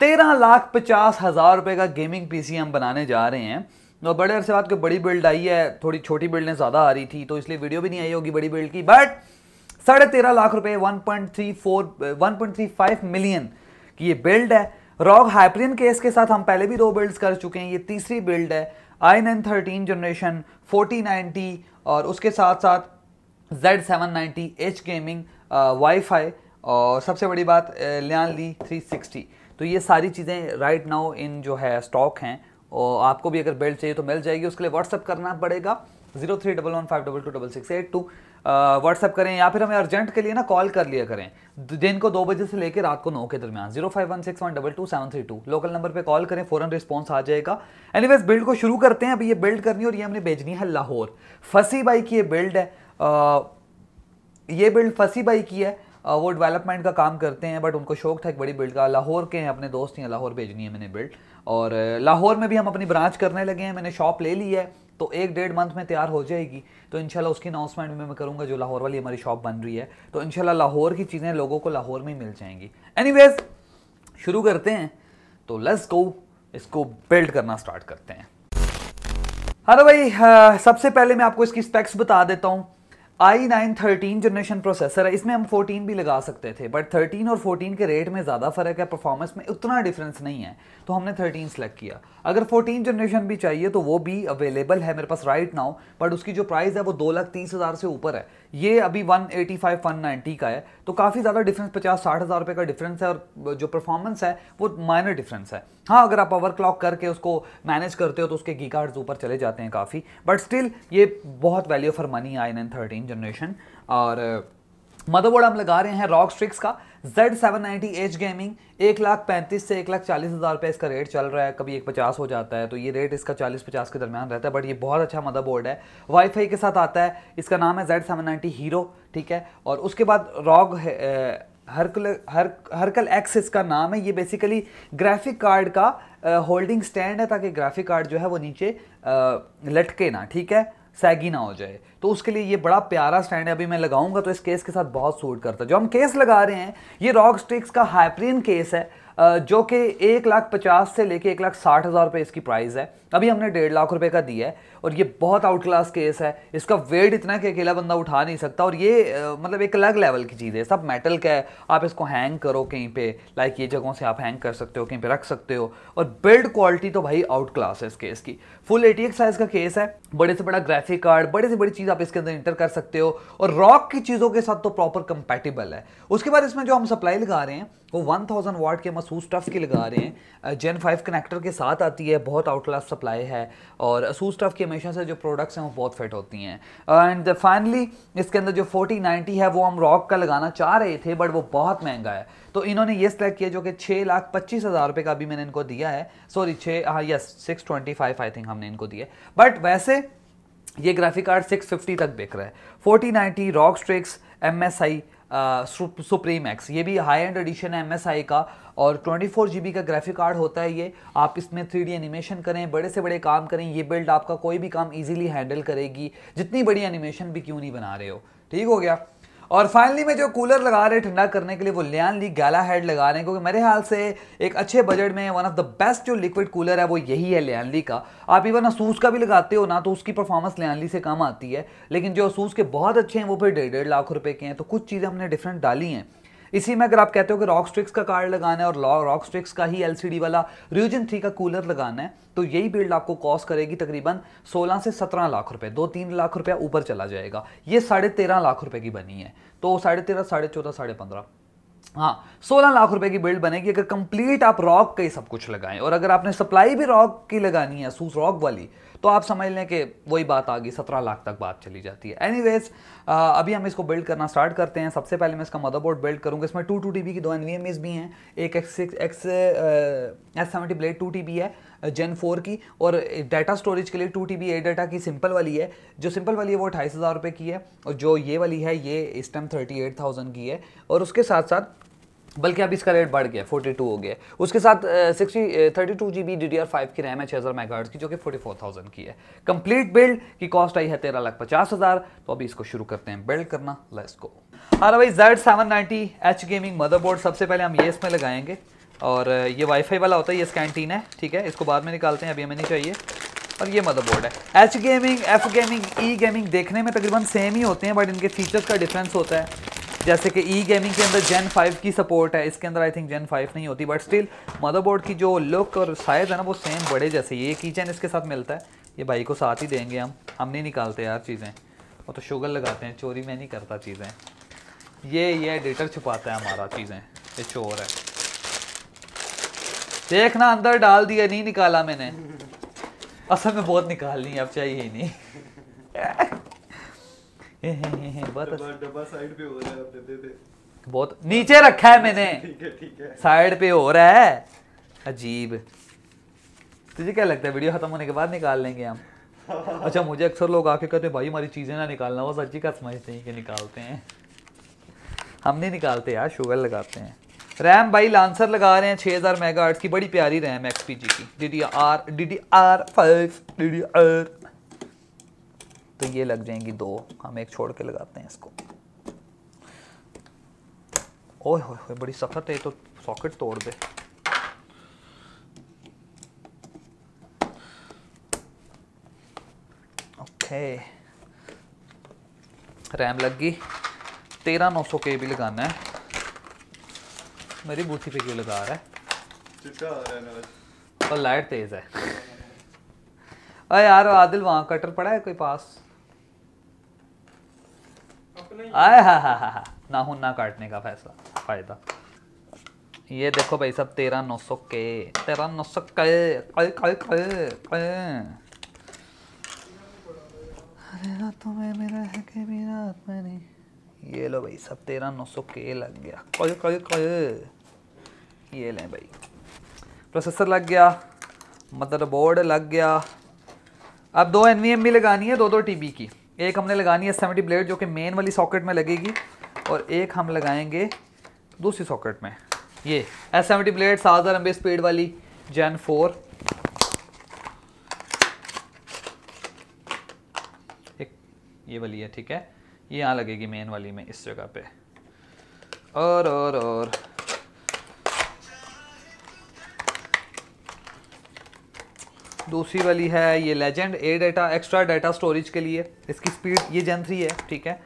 तेरह लाख पचास हज़ार रुपये का गेमिंग पीसी हम बनाने जा रहे हैं और बड़े अरसे बात की बड़ी बिल्ड आई है थोड़ी छोटी बिल्डें ज़्यादा आ रही थी तो इसलिए वीडियो भी नहीं आई होगी बड़ी बिल्ड की बट साढ़े तेरह लाख रुपए थ्री फाइव मिलियन की ये बिल्ड है रॉक हाइप्रियन केस के साथ हम पहले भी दो बिल्ड कर चुके हैं ये तीसरी बिल्ड है I nine thirteen generation forty ninety और उसके साथ साथ Z seven ninety H gaming wi fi और सबसे बड़ी बात लियान ली थ्री सिक्सटी तो ये सारी चीज़ें राइट नाउ इन जो है स्टॉक हैं और आपको भी अगर बेल्ट चाहिए तो मिल जाएगी उसके लिए व्हाट्सअप करना पड़ेगा zero three double one five double two double six eight two WhatsApp करें या फिर हमें अर्जेंट के लिए ना कॉल कर लिया करें दिन को दो बजे से लेकर रात को नौ के दरमियान zero five one six one double two seven three two local number पे कॉल करें फौरन रिस्पांस आ जाएगा वेज बिल्ड को शुरू करते हैं अभी ये बिल्ड करनी और ये हमने भेजनी है लाहौर फसी बाई की ये बिल्ड है आ, ये बिल्ड फसी बाई की है वो डेवलपमेंट का काम करते हैं बट उनको शौक था एक बड़ी बिल्ड का लाहौर के हैं अपने दोस्त हैं लाहौर भेजनी है मैंने बिल्ड और लाहौर में भी हम अपनी ब्रांच करने लगे हैं मैंने शॉप ले ली है तो एक डेढ़ मंथ में तैयार हो जाएगी तो इंशाल्लाह उसकी अनाउंसमेंट भी मैं करूँगा जो लाहौर वाली हमारी शॉप बन रही है तो इंशाल्लाह लाहौर की चीज़ें लोगों को लाहौर में ही मिल जाएंगी एनीवेज शुरू करते हैं तो लेट्स गो इसको बिल्ड करना स्टार्ट करते हैं हेलो भाई सबसे पहले मैं आपको इसकी स्पेक्स बता देता हूँ I nine thirteen generation processor है इसमें हम 14 भी लगा सकते थे बट 13 और 14 के रेट में ज़्यादा फ़र्क है परफॉर्मेंस में उतना डिफरेंस नहीं है तो हमने 13 सेलेक्ट किया अगर 14 जनरेशन भी चाहिए तो वो भी अवेलेबल है मेरे पास राइट नाउ बट उसकी जो प्राइस है वो दो लाख तीस हज़ार से ऊपर है ये अभी one eighty five one ninety का है तो काफ़ी ज़्यादा डिफरेंस पचास साठ हज़ार रुपये का डिफरेंस है और जो परफॉर्मेंस है वो माइनर डिफरेंस है हाँ अगर आप ओवर क्लॉक करके उसको मैनेज करते हो तो उसके गी कार्ड्स ऊपर चले जाते हैं काफ़ी बट स्टिल ये बहुत value for money I N thirteen generation और मदरबोर्ड uh, हम लगा रहे हैं रॉक स्ट्रिक्स का Z seven ninety H gaming एक लाख पैंतीस से एक लाख चालीस हज़ार रुपये इसका रेट चल रहा है कभी एक पचास हो जाता है तो ये रेट इसका चालीस पचास के दरमियान रहता है बट ये बहुत अच्छा मदर बोर्ड है वाईफाई के साथ आता है इसका नाम है जेड सेवन नाइन्टी हीरो ठीक है और उसके बाद रॉग हरकल हर हरकल एक्स इसका नाम है ये बेसिकली ग्राफिक कार्ड का होल्डिंग स्टैंड है ताकि ग्राफिक कार्ड जो है वो नीचे लटके ना ठीक है सैगी ना हो जाए तो उसके लिए ये बड़ा प्यारा स्टैंड है अभी मैं लगाऊंगा तो इस केस के साथ बहुत सूट करता है जो हम केस लगा रहे हैं ये रॉक स्टिक्स का हाइप्रीन केस है जो कि एक लाख पचास से लेके एक लाख साठ हज़ार रुपये इसकी प्राइस है अभी हमने डेढ़ लाख रुपए का दिया है और ये बहुत आउट क्लास केस है इसका वेट इतना कि अकेला बंदा उठा नहीं सकता और ये मतलब एक अलग लेवल की चीज़ है सब मेटल का है आप इसको हैंग करो कहीं पे लाइक ये जगहों से आप हैंग कर सकते हो कहीं पे रख सकते हो और बिल्ड क्वालिटी तो भाई आउट क्लास है इस केस की फुल एटी साइज का केस है बड़े से बड़ा ग्राफिक कार्ड बड़े से बड़ी चीज़ आप इसके अंदर इंटर कर सकते हो और रॉक की चीज़ों के साथ तो प्रॉपर कंपेटेबल है उसके बाद इसमें जो हम सप्लाई लगा रहे हैं वो 1000 वाट के मसूस टफ की लगा रहे हैं जेन फाइव कनेक्टर के साथ आती है बहुत आउटलास्ट सप्लाई है और असूस टफ की हमेशा से जो प्रोडक्ट्स हैं वो बहुत फिट होती हैं एंड फाइनली इसके अंदर जो फोर्टी नाइन्टी है वो हम रॉक का लगाना चाह रहे थे बट वो बहुत महंगा है तो इन्होंने ये सिलेक्ट किया जो कि छः लाख पच्चीस हज़ार रुपये का भी मैंने इनको दिया है सॉरी छः हाँ yes six twenty five I think हमने इनको दिया बट वैसे ये ग्राफिक कार्ड सिक्स फिफ्टी तक बिक रहा है ninety ROG Strix M S I supreme X ये भी हाई एंड एडिशन है एम का और ट्वेंटी जी बी का ग्राफिक कार्ड होता है ये आप इसमें थ्री डी एनिमेशन करें बड़े से बड़े काम करें ये बिल्ड आपका कोई भी काम ईजिली हैंडल करेगी जितनी बड़ी एनिमेशन भी क्यों नहीं बना रहे हो ठीक हो गया और फाइनली मैं जो कूलर लगा रहे ठंडा करने के लिए वो लियान ली गैला हेड लगा रहे हैं क्योंकि मेरे ख्याल से एक अच्छे बजट में वन ऑफ द बेस्ट जो लिक्विड कूलर है वो यही है लियान ली का आप इवन असूस का भी लगाते हो ना तो उसकी परफॉर्मेंस लियान ली से कम आती है लेकिन जो असूस के बहुत अच्छे हैं वो फिर डेढ़ डेढ़ लाख रुपये के हैं तो कुछ चीज़ें हमने डिफरेंट डाली हैं इसी में अगर आप कहते हो कि रॉक स्ट्रिक्स का कार्ड लगाना है और रॉक स्ट्रिक्स का ही एलसीडी वाला रियोजन थ्री का कूलर लगाना है तो यही बिल्ड आपको कॉस्ट करेगी तकरीबन 16 से 17 लाख रुपए दो तीन लाख रुपया ऊपर चला जाएगा ये साढ़े तेरह लाख रुपए की बनी है तो साढ़े तेरह साढ़े चौदह साढ़े पंद्रह हाँ सोलह लाख रुपए की बिल्ड बनेगी अगर कंप्लीट आप रॉक का ही सब कुछ लगाएं और अगर आपने सप्लाई भी रॉक की लगानी है सूस रॉक वाली तो आप समझ लें कि वही बात आ गई सत्रह लाख तक बात चली जाती है एनीवेज अभी हम इसको बिल्ड करना स्टार्ट करते हैं सबसे पहले मैं इसका मदरबोर्ड बिल्ड करूँगा इसमें टू टू टी बी की दो एन वी एम भी हैं एक X six X S seventy blade two T B है जेन फोर की और डाटा स्टोरेज के लिए two T B ADATA की सिंपल वाली है जो सिंपल वाली है वो अट्ठाईस हज़ार रुपये की है और जो ये वाली है ये इस टाइम थर्टी एट थाउजेंड की है और उसके साथ साथ बल्कि अब इसका रेट बढ़ गया फोर्टी टू हो गया उसके साथ sixty thirty two G B D D R five की रैम है छः हज़ार मेगाहर्ट्ज की जो कि फोर्टी फोर थाउजेंड की है कंप्लीट बिल्ड की कॉस्ट आई है तेरह लाख पचास हज़ार तो अभी इसको शुरू करते हैं बिल्ड करना लेट्स गो हाँ भाई Z seven ninety H gaming motherboard सबसे पहले हम ये इसमें लगाएंगे और ये वाईफाई वाला होता है ये स्कैंटीन है ठीक है इसको बाद में निकालते हैं अभी हमें नहीं चाहिए और ये मदरबोर्ड है H gaming F gaming E gaming देखने में तकरीबन सेम ही होते हैं बट इनके फीचर्स का डिफरेंस होता है जैसे कि ई e गेमिंग के अंदर जेन 5 की सपोर्ट है इसके अंदर आई थिंक जेन 5 नहीं होती बट स्टिल मदरबोर्ड की जो लुक और साइज़ है ना वो सेम बड़े जैसे ये की चैन इसके साथ मिलता है ये भाई को साथ ही देंगे हम हम नहीं निकालते यार चीज़ें वो तो शुगर लगाते हैं चोरी में नहीं करता चीज़ें ये ये एडिटर छुपाता है हमारा चीज़ें ये चोर है देखना अंदर डाल दिया नहीं निकाला मैंने असल में बहुत निकालनी है अब चाहिए ही नहीं बहुत साइड पे हो रहा है बहुत नीचे रखा है मैंने साइड पे हो रहा है अजीब तुझे क्या लगता है वीडियो खत्म होने के बाद निकाल लेंगे हम अच्छा मुझे अक्सर लोग आके कहते हैं भाई हमारी चीज़ें ना निकालना वो सच्ची का समझते हैं कि निकालते हैं हम नहीं निकालते यार शुगर लगाते हैं रैम भाई लांसर लगा रहे हैं 6000 हज़ार मेगा आर्ट की बड़ी प्यारी रैम एक्स पी जी की D D R D D R five D D R तो ये लग जाएंगी दो हम एक छोड़ के लगाते हैं इसको ओए होए हो बड़ी सख्त है तो सॉकेट तोड़ दे ओके रैम लग गई तेरह नौ सौ के भी लगाना है मेरी बूथी पे क्यों लगा रहा है और लाइट तेज है अरे यार आदिल वहाँ कटर पड़ा है कोई पास आए हा हा हा हा ना हूं ना काटने का फैसला फायदा ये देखो भाई साहब तेरह नौ सौ के तेरह नौ सौ के कल कल कल कल अरे तुम्हें मेरा है कि मेरा में नहीं ये लो भाई सब तेरह नौ सौ के लग गया कॉल कॉल कॉल ये लें भाई प्रोसेसर लग गया मदरबोर्ड लग गया अब दो एन भी लगानी है दो दो टी की एक हमने लगानी है सेवेंटी ब्लेड जो कि मेन वाली सॉकेट में लगेगी और एक हम लगाएंगे दूसरी सॉकेट में ये एस सेवेंटी ब्लेड सात हज़ार एम स्पीड वाली जैन फोर एक ये वाली है ठीक है ये यहाँ लगेगी मेन वाली में इस जगह पे और और और दूसरी वाली है ये legend ADATA extra data storage के लिए इसकी स्पीड ये जेन थ्री है ठीक है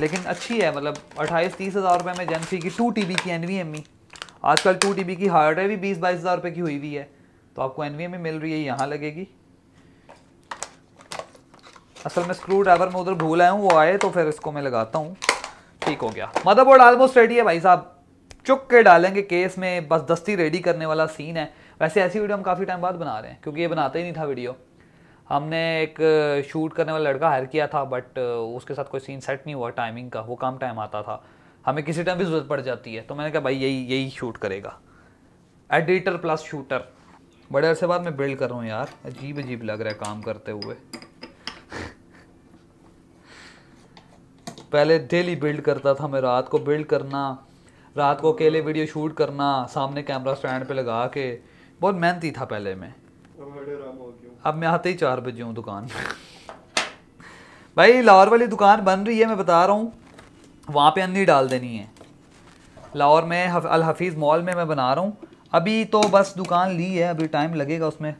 लेकिन अच्छी है मतलब अट्ठाईस तीस हज़ार रुपये में जेन थ्री की टू टी बी की एन वी एम ई आजकल टू टी बी की हार्डवेयर भी बीस बाईस हज़ार रुपये की हुई हुई है तो आपको एन वी एम ई मिल रही है यहाँ लगेगी असल में स्क्रू ड्राइवर में उधर भूल आया हूँ वो आए तो फिर इसको मैं लगाता हूँ ठीक हो गया मदरबोर्ड ऑलमोस्ट रेडी है भाई साहब चुक के डालेंगे केस में बस दस्ती रेडी करने वाला सीन है वैसे ऐसी वीडियो हम काफ़ी टाइम बाद बना रहे हैं क्योंकि ये बनाता ही नहीं था वीडियो हमने एक शूट uh, करने वाला लड़का हायर किया था बट uh, उसके साथ कोई सीन सेट नहीं हुआ टाइमिंग का वो काम टाइम आता था हमें किसी टाइम भी जरूरत पड़ जाती है तो मैंने कहा भाई यही यही शूट करेगा एडिटर प्लस शूटर बड़े अरसे बाद मैं बिल्ड कर रहा हूँ यार अजीब अजीब लग रहा है काम करते हुए पहले डेली बिल्ड करता था मैं रात को बिल्ड करना रात को अकेले वीडियो शूट करना सामने कैमरा स्टैंड पे लगा के बहुत मेहनती था पहले मैं अब मैं आते ही चार बजे हूँ दुकान भाई लाहौर वाली दुकान बन रही है मैं बता रहा हूँ वहाँ पे अन्नी डाल देनी है लाहौर में अल हफीज़ मॉल में मैं बना रहा हूँ अभी तो बस दुकान ली है अभी टाइम लगेगा उसमें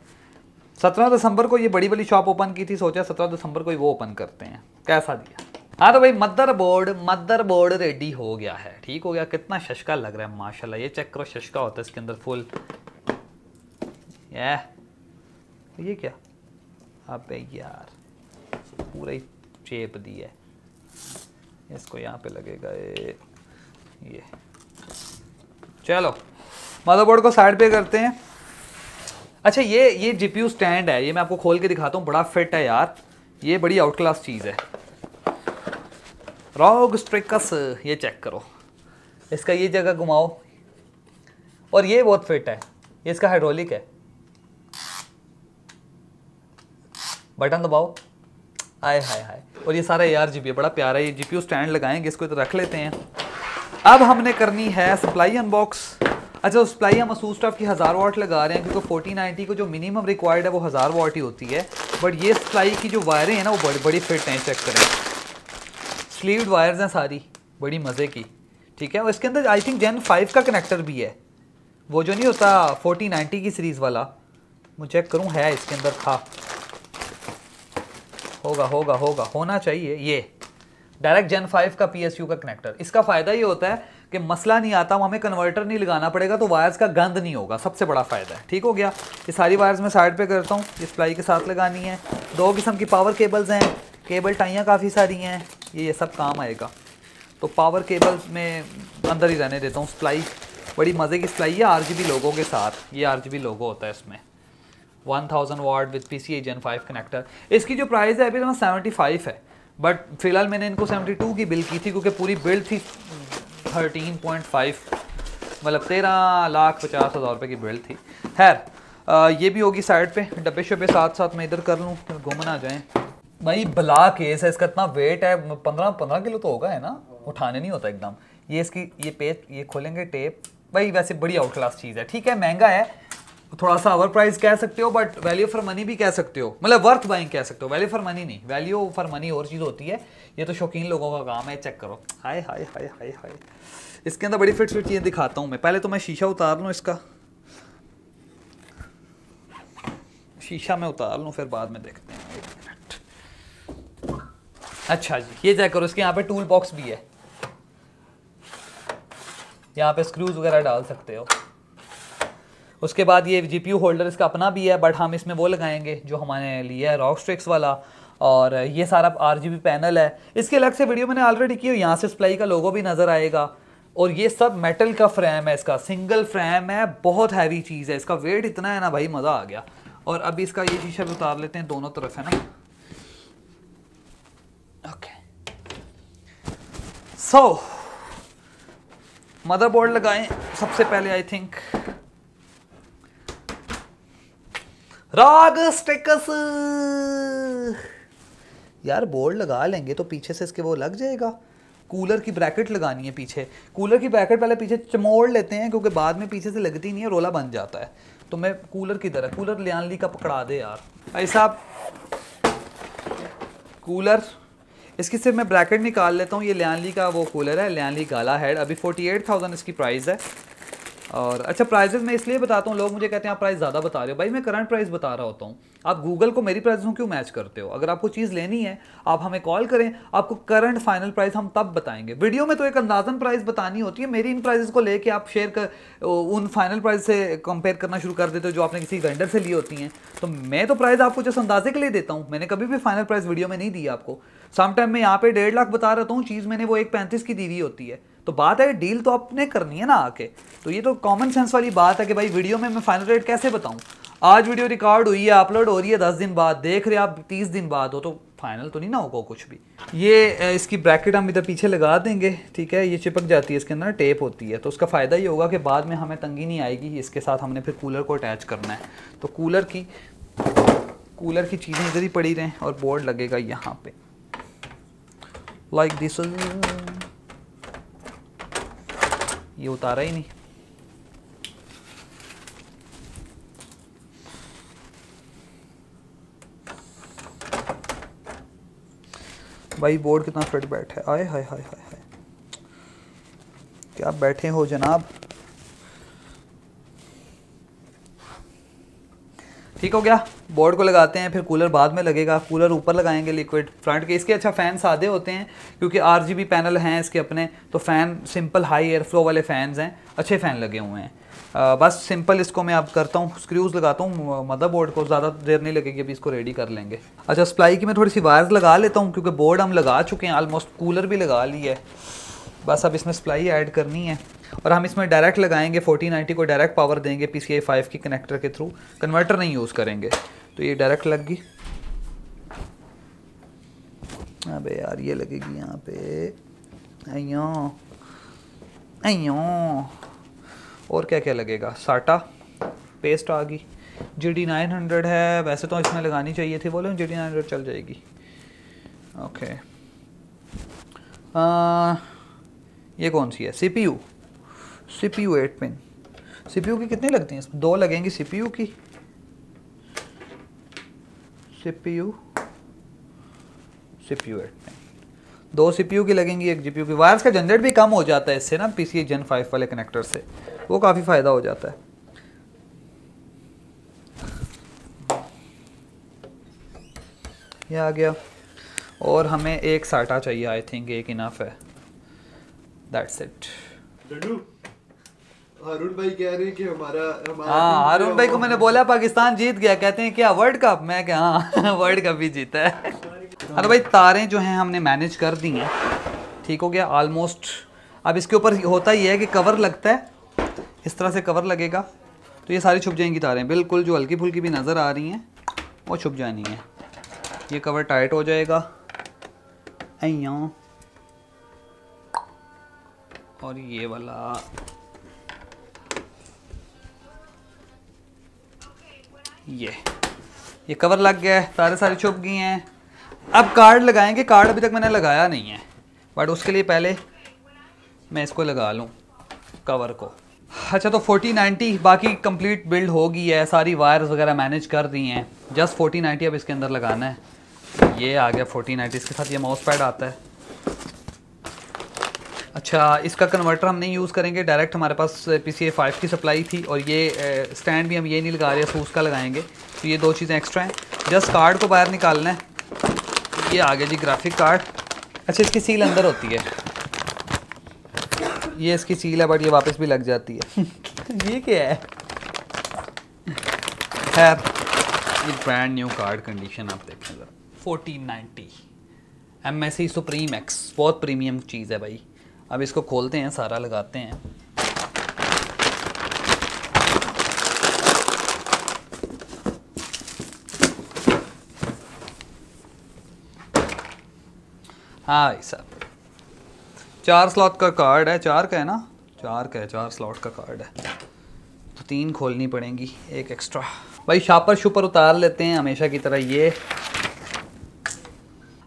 सत्रह दिसंबर को ये बड़ी बड़ी शॉप ओपन की थी सोचा सत्रह दिसंबर को ही वो ओपन करते हैं कैसा दिया हाँ तो भाई motherboard motherboard ready हो गया है ठीक हो गया कितना शशका लग रहा है माशाल्लाह ये चेक करो शशका होता है इसके अंदर फुल ये तो ये क्या अबे यार पूरा ही चेप दी है इसको यहाँ पे लगेगा ये ये चलो मदरबोर्ड को साइड पे करते हैं अच्छा ये ये जीपीयू स्टैंड है ये मैं आपको खोल के दिखाता हूँ बड़ा फिट है यार ये बड़ी आउट क्लास चीज़ है रॉग स्ट्रिकस ये चेक करो इसका ये जगह घुमाओ और ये बहुत फिट है ये इसका हाइड्रोलिक है बटन दबाओ आए हाय हाय और ये सारा ए आर जी है बड़ा प्यारा है ये जी पी स्टैंड लगाएंगे इसको तो रख लेते हैं अब हमने करनी है सप्लाई अनबॉक्स अच्छा सप्लाई हम असूस स्टाफ की हज़ार वाट लगा रहे हैं क्योंकि फोर्टी नाइन्टी को जो मिनिमम रिक्वायर्ड है वो हज़ार वाट ही होती है बट ये सप्लाई की जो वायरें हैं ना वो बड़ी बड़ी फिट हैं चेक करें स्लीव्ड वायर्स हैं सारी बड़ी मज़े की ठीक है और इसके अंदर आई थिंक जेन फाइव का कनेक्टर भी है वो जो नहीं होता फोर्टी नाइन्टी की सीरीज़ वाला मैं चेक करूँ है इसके अंदर था होगा होगा होगा होना चाहिए ये डायरेक्ट जेन फाइव का पी का कनेक्टर इसका फ़ायदा ये होता है कि मसला नहीं आता हमें कन्वर्टर नहीं लगाना पड़ेगा तो वायर्स का गंद नहीं होगा सबसे बड़ा फ़ायदा है ठीक हो गया ये सारी वायर्स मैं साइड पे करता हूँ इस प्लाई के साथ लगानी है दो किस्म की पावर केबल्स हैं केबल टाइयाँ काफ़ी सारी हैं ये ये सब काम आएगा तो पावर केबल्स में अंदर ही रहने देता हूँ सप्लाई बड़ी मज़े की सप्लाई है आर लोगों के साथ ये आर लोगो होता है इसमें 1000 thousand watt with P C एजन फाइव कनेक्टर इसकी जो प्राइस है अभी तो सेवेंटी फाइव है बट फिलहाल मैंने इनको 72 की बिल की थी क्योंकि पूरी बिल्ड थी 13.5 मतलब तेरह लाख पचास हज़ार रुपये की बिल्ड थी खैर ये भी होगी साइड पे डब्बे शब्बे साथ साथ मैं इधर कर लूँ गुम ना जाएँ भाई बला केस है इसका इतना वेट है पंद्रह पंद्रह किलो तो होगा है ना उठाने नहीं होता एकदम ये इसकी ये पेज ये खोलेंगे टेप भाई वैसे बड़ी आउट क्लास चीज़ है ठीक है महंगा है थोड़ा सा ओवर प्राइस कह सकते हो बट वैल्यू फॉर मनी भी कह सकते हो मतलब वर्थ बाइंग कह सकते हो वैल्यू फॉर मनी नहीं वैल्यू फॉर मनी और चीज़ होती है ये तो शौकीन लोगों का काम है चेक करो हाय हाय हाय हाय हाय इसके अंदर बड़ी फिट फिट चीज़ें दिखाता हूँ मैं पहले तो मैं शीशा उतार लूँ इसका शीशा मैं उतार लूँ फिर बाद में देखते हैं अच्छा जी ये चेक करो इसके यहाँ पे टूल बॉक्स भी है यहाँ पे स्क्रूज वगैरह डाल सकते हो उसके बाद ये जी होल्डर इसका अपना भी है बट हम इसमें वो लगाएंगे जो हमारे लिए है रॉक स्ट्रिक्स वाला और ये सारा आर पैनल है इसके अलग से वीडियो मैंने ऑलरेडी की यहाँ से सप्लाई का लोगो भी नज़र आएगा और ये सब मेटल का फ्रेम है इसका सिंगल फ्रेम है बहुत हैवी चीज़ है इसका वेट इतना है ना भाई मज़ा आ गया और अब इसका ये शीशा भी उतार लेते हैं दोनों तरफ है ना ओके सो मदरबोर्ड लगाएं सबसे पहले आई थिंक राग स्टेकस यार बोर्ड लगा लेंगे तो पीछे से इसके वो लग जाएगा कूलर की ब्रैकेट लगानी है पीछे कूलर की ब्रैकेट पहले पीछे चमोड़ लेते हैं क्योंकि बाद में पीछे से लगती नहीं है रोला बन जाता है तो मैं कूलर की तरह कूलर लियानली का पकड़ा दे यार भाई साहब कूलर इसकी सिर्फ मैं ब्रैकेट निकाल लेता हूँ ये लियानली का वो कूलर है लियानली गाला हेड अभी 48,000 इसकी प्राइस है और अच्छा प्राइजेज मैं इसलिए बताता हूँ लोग मुझे कहते हैं आप प्राइस ज़्यादा बता रहे हो भाई मैं करंट प्राइस बता रहा होता हूँ आप गूगल को मेरी प्राइसों क्यों मैच करते हो अगर आपको चीज़ लेनी है आप हमें कॉल करें आपको करंट फाइनल प्राइस हम तब बताएंगे वीडियो में तो एक अंदाजन प्राइस बतानी होती है मेरी इन प्राइजेस को लेकर आप शेयर कर उन फाइनल प्राइस से कंपेयर करना शुरू कर देते हो जो आपने किसी वेंडर से ली होती हैं तो मैं तो प्राइस आपको जिस अंदाजे के लिए देता हूँ मैंने कभी भी फाइनल प्राइस वीडियो में नहीं दी आपको समटाइम मैं यहाँ पे डेढ़ लाख बता रहता हूँ चीज़ मैंने वो एक पैंतीस की दी हुई होती है तो बात है डील तो आपने करनी है ना आके तो ये तो कॉमन सेंस वाली बात है कि भाई वीडियो में मैं फाइनल रेट कैसे बताऊँ आज वीडियो रिकॉर्ड हुई है अपलोड हो रही है दस दिन बाद देख रहे आप तीस दिन बाद हो तो फाइनल तो नहीं ना होगा कुछ भी ये इसकी ब्रैकेट हम इधर पीछे लगा देंगे ठीक है ये चिपक जाती है इसके अंदर टेप होती है तो उसका फ़ायदा ये होगा कि बाद में हमें तंगी नहीं आएगी इसके साथ हमने फिर कूलर को अटैच करना है तो कूलर की कूलर की चीज़ें इधर ही पड़ी रहें और बोर्ड लगेगा यहाँ पे लाइक दिस ये उतारा ही नहीं भाई बोर्ड कितना फिट बैठा है आए हाय हाय हाय हाय क्या बैठे हो जनाब ठीक हो गया बोर्ड को लगाते हैं फिर कूलर बाद में लगेगा कूलर ऊपर लगाएंगे लिक्विड फ्रंट के इसके अच्छा फ़ैन सादे होते हैं क्योंकि आर पैनल हैं इसके अपने तो fan simple high airflow वाले फ़ैन्स हैं अच्छे फ़ैन लगे हुए हैं आ, बस सिंपल इसको मैं आप करता हूँ स्क्रूज़ लगाता हूँ मदर बोर्ड को ज़्यादा देर नहीं लगेगी अभी इसको रेडी कर लेंगे अच्छा सप्लाई की मैं थोड़ी सी वायर्स लगा लेता हूँ क्योंकि बोर्ड हम लगा चुके हैं आलमोस्ट कूलर भी लगा ली है बस अब इसमें सप्लाई ऐड करनी है और हम इसमें डायरेक्ट लगाएंगे 1490 को डायरेक्ट पावर देंगे पी सी फाइव की कनेक्टर के थ्रू कन्वर्टर नहीं यूज़ करेंगे तो ये डायरेक्ट लग गई अब यार ये लगेगी यहाँ पे अयो अयो और क्या क्या लगेगा साटा पेस्ट आ गई जी डी नाइन हंड्रेड है वैसे तो इसमें लगानी चाहिए थी बोले जी डी नाइन हंड्रेड चल जाएगी ओके आ, ये कौन सी है C P U C eight pin सी की कितनी लगती है इसमें दो लगेंगी सी की सी सीपीयू एट पिन दो सी की लगेंगी एक जीपीयू की वायर्स का जनरेट भी कम हो जाता है इससे ना पी सी जन फाइव वाले कनेक्टर से वो काफ़ी फ़ायदा हो जाता है ये आ गया और हमें एक साटा चाहिए आई थिंक एक इनफ है दैट्स इट हारून भाई कह रहे हैं कि हमारा हमारा हाँ हारून भाई को मैंने बोला पाकिस्तान जीत गया कहते हैं क्या वर्ल्ड कप मैं क्या हाँ वर्ल्ड कप भी जीता है अरे भाई तारें जो हैं हमने मैनेज कर दी हैं ठीक हो गया ऑलमोस्ट अब इसके ऊपर होता ही है कि कवर लगता है इस तरह से कवर लगेगा तो ये सारी छुप जाएंगी तारें बिल्कुल जो हल्की फुल्की भी नज़र आ रही हैं वो छुप जानी है ये कवर टाइट हो जाएगा अँ और ये वाला ये ये कवर लग गया है तारे सारे छुप गई हैं अब कार्ड लगाएंगे कार्ड अभी तक मैंने लगाया नहीं है बट उसके लिए पहले मैं इसको लगा लूँ कवर को अच्छा तो 4090 बाकी कंप्लीट बिल्ड हो गई है सारी वायर्स वगैरह मैनेज कर दी हैं जस्ट 4090 अब इसके अंदर लगाना है ये आ गया 4090 इसके साथ ये माउस पैड आता है अच्छा इसका कन्वर्टर हम नहीं यूज़ करेंगे डायरेक्ट हमारे पास पी सी ए की सप्लाई थी और ये स्टैंड भी हम ये नहीं लगा रहे सूस का लगाएंगे तो ये दो चीज़ें एक्स्ट्रा हैं जस्ट कार्ड को बाहर निकालना है ये आ गया जी ग्राफिक कार्ड अच्छा इसकी सील अंदर होती है ये इसकी सील है बट ये वापस भी लग जाती है ये क्या है खैर ये ब्रांड न्यू कार्ड कंडीशन आप देखें ज़रा fourteen ninety M S C supreme X बहुत प्रीमियम चीज़ है भाई अब इसको खोलते हैं सारा लगाते हैं हाँ भाई साहब चार स्लॉट का कार्ड है चार का है ना चार का है चार स्लॉट का कार्ड है तो तीन खोलनी पड़ेंगी एक एक्स्ट्रा भाई शापर शुपर उतार लेते हैं हमेशा की तरह ये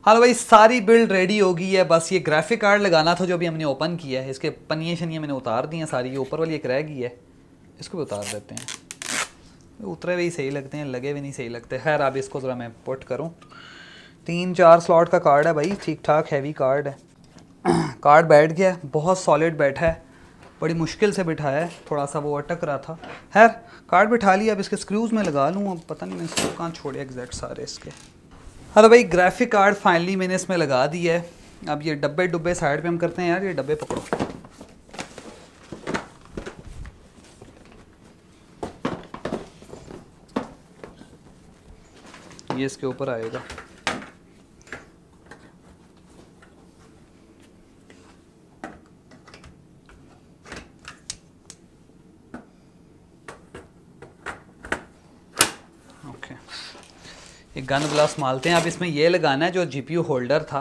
हाँ भाई सारी बिल्ड रेडी हो गई है बस ये ग्राफिक कार्ड लगाना था जो अभी हमने ओपन किया है इसके पनिए शनिए मैंने उतार दी हैं सारी ये ऊपर वाली एक रह गई है इसको भी उतार देते हैं उतरे भी सही लगते हैं लगे भी नहीं सही लगते खैर अब इसको ज़रा मैं पुट करूँ तीन चार स्लॉट का कार्ड है भाई ठीक ठाक हैवी कार्ड है कार्ड बैठ गया बहुत सॉलिड बैठा है बड़ी मुश्किल से बिठाया है थोड़ा सा वो अटक रहा था खैर कार्ड बिठा लिया अब इसके स्क्रूज़ में लगा लूँ अब पता नहीं मैं इसको कहाँ छोड़े एग्जैक्ट सारे इसके हाँ तो भाई ग्राफिक कार्ड फाइनली मैंने इसमें लगा दी है अब ये डब्बे डुब्बे साइड पे हम करते हैं यार ये डब्बे पकड़ो ये इसके ऊपर आएगा गन ग्लास मालते हैं अब इसमें ये लगाना है जो यू होल्डर था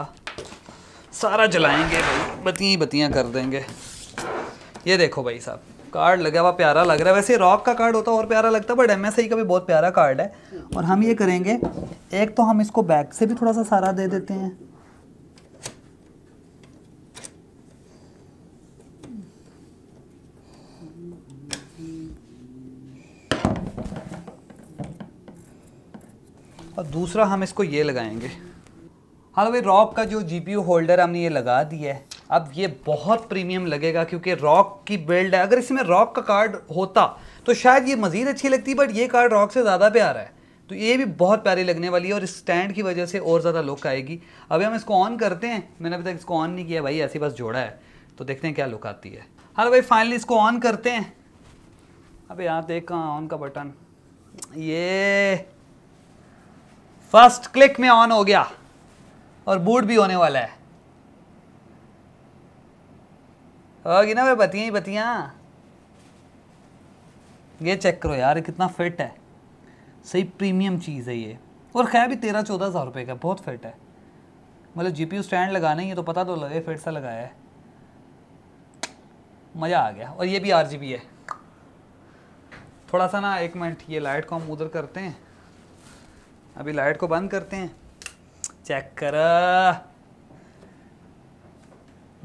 सारा जलाएंगे भाई बतियाँ ही बतियाँ कर देंगे ये देखो भाई साहब कार्ड लगा हुआ प्यारा लग रहा है वैसे रॉक का कार्ड होता है और प्यारा लगता है बट एम एस का भी बहुत प्यारा कार्ड है और हम ये करेंगे एक तो हम इसको बैक से भी थोड़ा सा सारा दे देते हैं और दूसरा हम इसको ये लगाएंगे हाँ भाई रॉक का जो जी होल्डर हमने ये लगा दिया है अब ये बहुत प्रीमियम लगेगा क्योंकि रॉक की बिल्ड है अगर इसमें रॉक का कार्ड होता तो शायद ये मज़ीद अच्छी लगती बट ये कार्ड रॉक से ज़्यादा प्यारा है तो ये भी बहुत प्यारी लगने वाली है और इस स्टैंड की वजह से और ज़्यादा लुक आएगी अभी हम इसको ऑन करते हैं मैंने अभी तक इसको ऑन नहीं किया भाई ऐसे बस जोड़ा है तो देखते हैं क्या लुक आती है हाँ भाई फाइनली इसको ऑन करते हैं अब यहाँ देख कहाँ ऑन का बटन ये फर्स्ट क्लिक में ऑन हो गया और बूट भी होने वाला है होगी ना भाई बतिया ही बतियाँ ये चेक करो यार कितना फिट है सही प्रीमियम चीज़ है ये और खैर भी तेरह चौदह हज़ार रुपये का बहुत फिट है मतलब जीपीयू स्टैंड लगाना ही है तो पता तो लगे फिट सा लगाया है मज़ा आ गया और ये भी आर है थोड़ा सा ना एक मिनट ये लाइट को हम उधर करते हैं अभी लाइट को बंद करते हैं चेक कर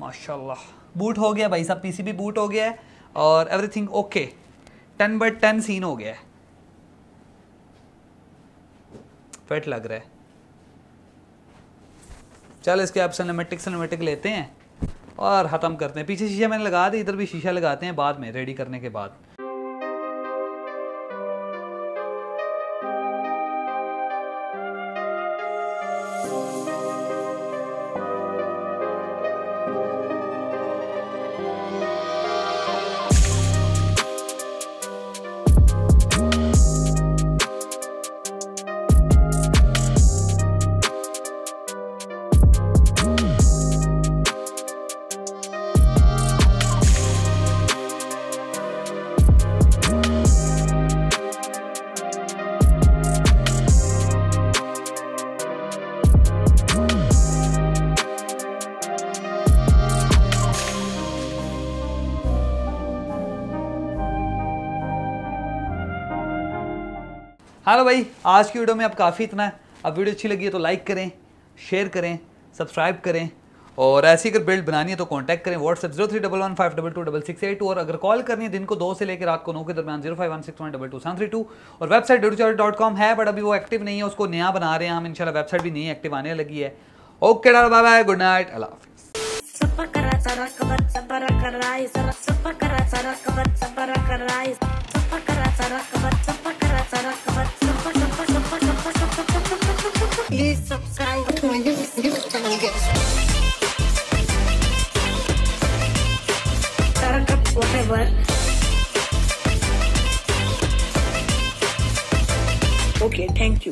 माशाल्लाह बूट हो गया भाई साहब पीसीबी बूट हो गया है और everything okay ten by ten scene हो गया है फिट लग रहा है चल इसके आप सिनेमेटिक सिनेमेटिक लेते हैं और ख़त्म करते हैं पीछे शीशा मैंने लगा दी इधर भी शीशा लगाते हैं बाद में रेडी करने के बाद हेलो हाँ तो भाई आज की वीडियो में अब काफ़ी इतना है अब वीडियो अच्छी लगी है तो लाइक करें शेयर करें सब्सक्राइब करें और ऐसी अगर बिल्ड बनानी है तो कांटेक्ट करें WhatsApp zero three double one five double two double six eight two और अगर कॉल करनी है दिन को दो से लेकर रात को नौ के दरमियान zero five one six one double two seven three two और वेबसाइट डब्ल्यू डॉट कॉम है बट अभी वो एक्टिव नहीं है उसको नया बना रहे हैं हम इनशाला वेबसाइट भी नहीं एक्टिव आने लगी है ओके डाल बाबा गुड नाइट अला हाफिज़ Please subscribe to my YouTube channel, guys. whatever. Okay, thank you.